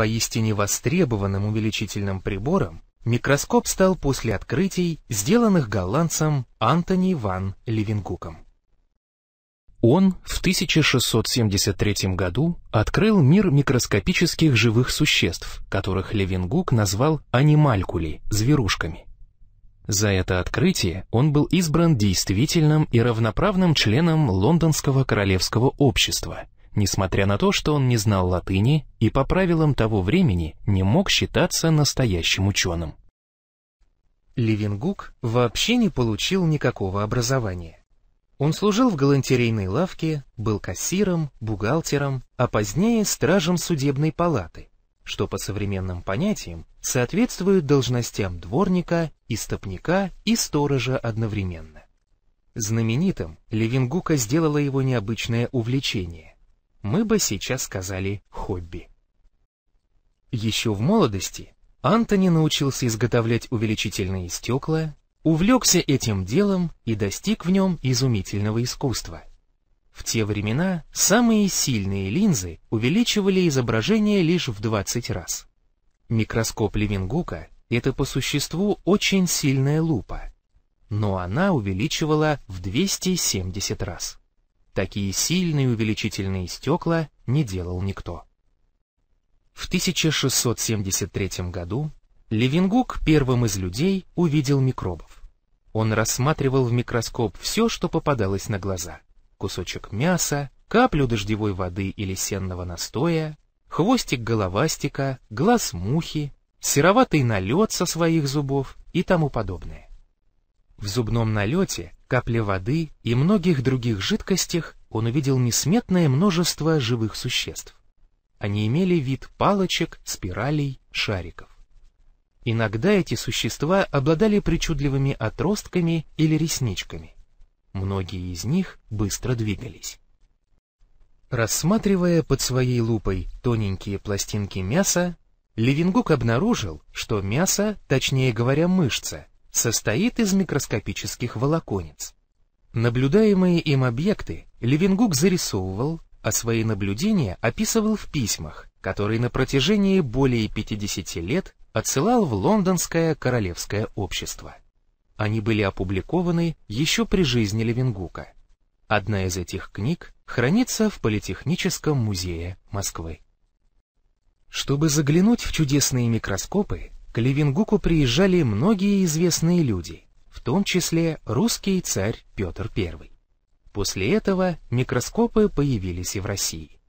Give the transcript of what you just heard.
поистине востребованным увеличительным прибором микроскоп стал после открытий, сделанных голландцем Антони ван Левенгуком. Он в 1673 году открыл мир микроскопических живых существ, которых Левенгук назвал анималькули – зверушками. За это открытие он был избран действительным и равноправным членом Лондонского королевского общества – несмотря на то, что он не знал латыни и по правилам того времени не мог считаться настоящим ученым. Левингук вообще не получил никакого образования. Он служил в галантерейной лавке, был кассиром, бухгалтером, а позднее стражем судебной палаты, что по современным понятиям соответствует должностям дворника, истопника и сторожа одновременно. Знаменитым Левингука сделало его необычное увлечение мы бы сейчас сказали «хобби». Еще в молодости Антони научился изготовлять увеличительные стекла, увлекся этим делом и достиг в нем изумительного искусства. В те времена самые сильные линзы увеличивали изображение лишь в 20 раз. Микроскоп Левингука — это по существу очень сильная лупа, но она увеличивала в 270 раз. Такие сильные увеличительные стекла не делал никто. В 1673 году Левингук первым из людей увидел микробов. Он рассматривал в микроскоп все, что попадалось на глаза. Кусочек мяса, каплю дождевой воды или сенного настоя, хвостик головастика, глаз мухи, сероватый налет со своих зубов и тому подобное. В зубном налете капле воды и многих других жидкостях он увидел несметное множество живых существ. Они имели вид палочек, спиралей, шариков. Иногда эти существа обладали причудливыми отростками или ресничками. Многие из них быстро двигались. Рассматривая под своей лупой тоненькие пластинки мяса, Левингук обнаружил, что мясо, точнее говоря мышца, состоит из микроскопических волоконец. Наблюдаемые им объекты Левингук зарисовывал, а свои наблюдения описывал в письмах, которые на протяжении более 50 лет отсылал в Лондонское королевское общество. Они были опубликованы еще при жизни Левингука. Одна из этих книг хранится в Политехническом музее Москвы. Чтобы заглянуть в чудесные микроскопы, к Левингуку приезжали многие известные люди, в том числе русский царь Петр I. После этого микроскопы появились и в России.